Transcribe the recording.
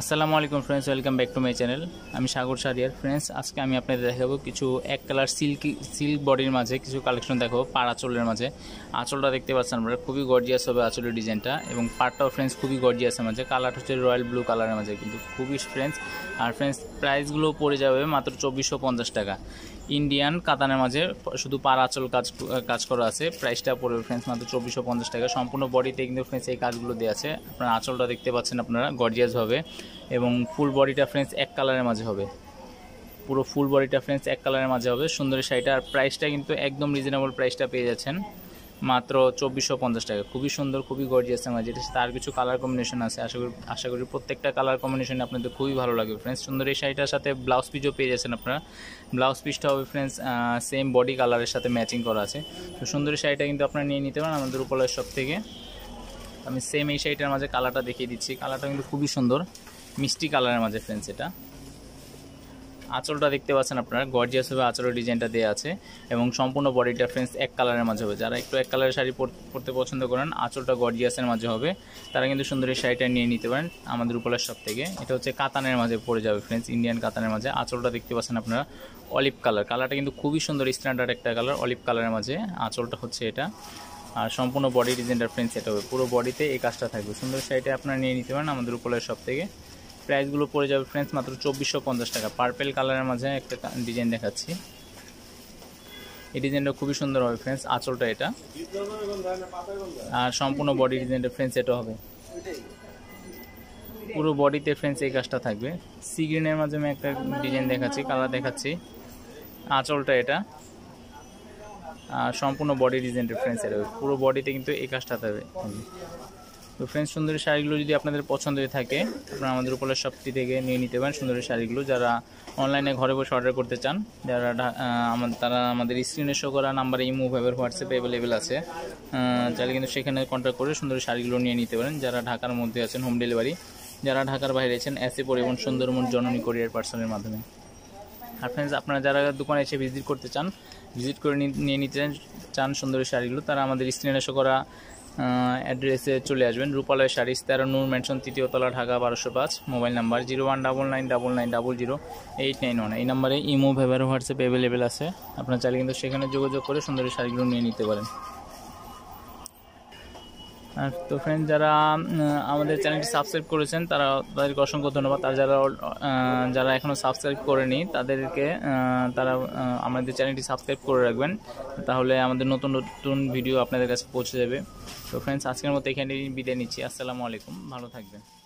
আসসালামু আলাইকুম friends welcome back to my channel আমি সাগর সারিয়ার ফ্রেন্ডস আজকে আমি আপনাদের দেখাবো কিছু এক কালার সিল্কি সিল্ক বডির মাঝে কিছু কালেকশন দেখাবো পাড় আঁচলের মাঝে আঁচলটা দেখতে পাচ্ছেন আপনারা খুবই গর্জিয়াস হবে আঁচলের ডিজাইনটা এবং পাড়টাও ফ্রেন্ডস খুবই গর্জিয়াসের মাঝে কালার হচ্ছে রয়্যাল ব্লু কালারের মাঝে কিন্তু খুবই ফ্রেন্ডস আর ফ্রেন্ডস প্রাইসগুলো পড়ে যাবে মাত্র চব্বিশশো পঞ্চাশ টাকা ইন্ডিয়ান কাতানের মাঝে শুধু পার আঁচল কাজ কাজ করা আছে প্রাইসটা পড়বে ফ্রেন্ডস মাত্র চব্বিশশো পঞ্চাশ টাকা সম্পূর্ণ বডিতে কিন্তু ফ্রেন্ডস এই কাজগুলো দেওয়া আছে আপনার আঁচলটা দেখতে পাচ্ছেন আপনারা গর্জিয়াসভাবে এবং ফুল বডিটা ফ্রেন্ডস এক কালারের মাঝে হবে পুরো ফুল বডিটা ফ্রেন্ডস এক কালারের মাঝে হবে সুন্দরী শাড়িটা আর প্রাইসটা কিন্তু একদম রিজনেবল প্রাইসটা পেয়ে যাচ্ছেন মাত্র চব্বিশশো পঞ্চাশ টাকা খুবই সুন্দর খুবই গর্জিয়াস আমার যেটা তার কিছু কালার কম্বিনেশন আছে আশা করি আশা করি প্রত্যেকটা কালার কম্বিনেশন আপনাদের খুবই ভালো লাগবে ফ্রেন্ডস সুন্দর এই শাড়িটার সাথে ব্লাউজ পিসও পেয়ে যাচ্ছেন আপনারা ব্লাউজ পিসটা হবে ফ্রেন্ডস সেম বডি কালারের সাথে ম্যাচিং করা আছে তো সুন্দর এই শাড়িটা কিন্তু আপনারা নিয়ে নিতে পারেন আমাদের উপলয় সব থেকে আমি সেম এই শাড়িটার মাঝে কালারটা দেখিয়ে দিচ্ছি কালারটা কিন্তু খুবই সুন্দর মিষ্টি কালারের মাঝে ফ্রেন্ডস এটা আঁচলটা দেখতে পাচ্ছেন আপনারা গর্জিয়াস হবে আঁচলের ডিজাইনটা দেওয়া আছে এবং সম্পূর্ণ বডিটা ফ্রেন্ডস এক কালারের মাঝে হবে যারা একটু এক কালারের শাড়ি পরতে পছন্দ করেন আঁচলটা গর্জিয়াসের মাঝে হবে তারা কিন্তু সুন্দর এই শাড়িটা নিয়ে নিতে পারেন আমাদের উপলার সব থেকে এটা হচ্ছে কাতানের মাঝে পড়ে যাবে ফ্রেন্ডস ইন্ডিয়ান কাতানের মাঝে আঁচলটা দেখতে পাচ্ছেন আপনারা অলিভ কালার কালারটা কিন্তু খুবই সুন্দর স্ট্যান্ডার্ড একটা কালার অলিভ কালারের মাঝে আঁচলটা হচ্ছে এটা আর সম্পূর্ণ বডি ডিজাইনটা ফ্রেন্ডস এটা হবে পুরো বডিতে এই কাজটা থাকবে সুন্দর শাড়িটা আপনারা নিয়ে নিতে পারেন আমাদের উপলার সব থেকে প্রাইসগুলো পড়ে যাবে ফ্রেন্ডস মাত্র চব্বিশশো পঞ্চাশ টাকা পার্পেল কালারের মাঝে একটা ডিজাইন দেখাচ্ছি এই ডিজাইনটা খুবই সুন্দর হবে ফ্রেন্ডস আঁচলটা এটা আর সম্পূর্ণ বডি ডিজাইনটা ফ্রেন্ডস এটা হবে পুরো বডিতে ফ্রেন্ডস এই কাজটা থাকবে সি গ্রিনের মাধ্যমে একটা ডিজাইন দেখাচ্ছি কালার দেখাচ্ছি আঁচলটা এটা আর সম্পূর্ণ বডি ডিজাইনটা ফ্রেন্ডস এটা পুরো বডিতে কিন্তু এই কাজটা থাকবে তো ফ্রেন্ড সুন্দরী শাড়িগুলো যদি আপনাদের পছন্দ হয়ে থাকে আপনারা আমাদের উপলের শপটি থেকে নিয়ে নিতে পারেন সুন্দরী শাড়িগুলো যারা অনলাইনে ঘরে বসে অর্ডার করতে চান যারা তারা আমাদের স্ক্রিনে শো করা নাম্বারে ইমো ভাইবার হোয়াটসঅ্যাপে অ্যাভেলেবেল আছে চাইলে কিন্তু সেখানে কন্ট্যাক্ট করে সুন্দরী শাড়িগুলো নিয়ে নিতে পারেন যারা ঢাকার মধ্যে আছেন হোম ডেলিভারি যারা ঢাকার বাইরে আছেন এসে পরিবহন সুন্দরবন জননী কোরিয়ার পার্সনের মাধ্যমে আর ফ্রেন্ডস আপনারা যারা দোকানে এসে ভিজিট করতে চান ভিজিট করে নিয়ে নিতে চান সুন্দরী শাড়িগুলো তারা আমাদের স্ক্রিনে শো করা অ্যাড্রেসে চলে আসবেন রূপালয় শাড়িস তেরো নূর তৃতীয় তৃতীয়তলা ঢাকা বারোশো পাঁচ mobile number zero one double nine double nine double zero eight nine one এই নাম্বারে ইমো ভেবার হোয়াটসঅ্যাপ অ্যাভেলেবেল আছে আপনার চাইলে কিন্তু সেখানে যোগাযোগ করে সুন্দরী শাড়িগুলো নিয়ে নিতে পারেন তো ফ্রেন্ড যারা আমাদের চ্যানেলটি সাবস্ক্রাইব করেছেন তারা তাদেরকে অসংখ্য ধন্যবাদ আর যারা যারা এখনও সাবস্ক্রাইব করেনি তাদেরকে তারা আমাদের চ্যানেলটি সাবস্ক্রাইব করে রাখবেন তাহলে আমাদের নতুন নতুন ভিডিও আপনাদের কাছে পৌঁছে যাবে তো ফ্রেন্ডস আজকের মতো এখানে বিদায় নিচ্ছি আসসালামু আলাইকুম ভালো থাকবেন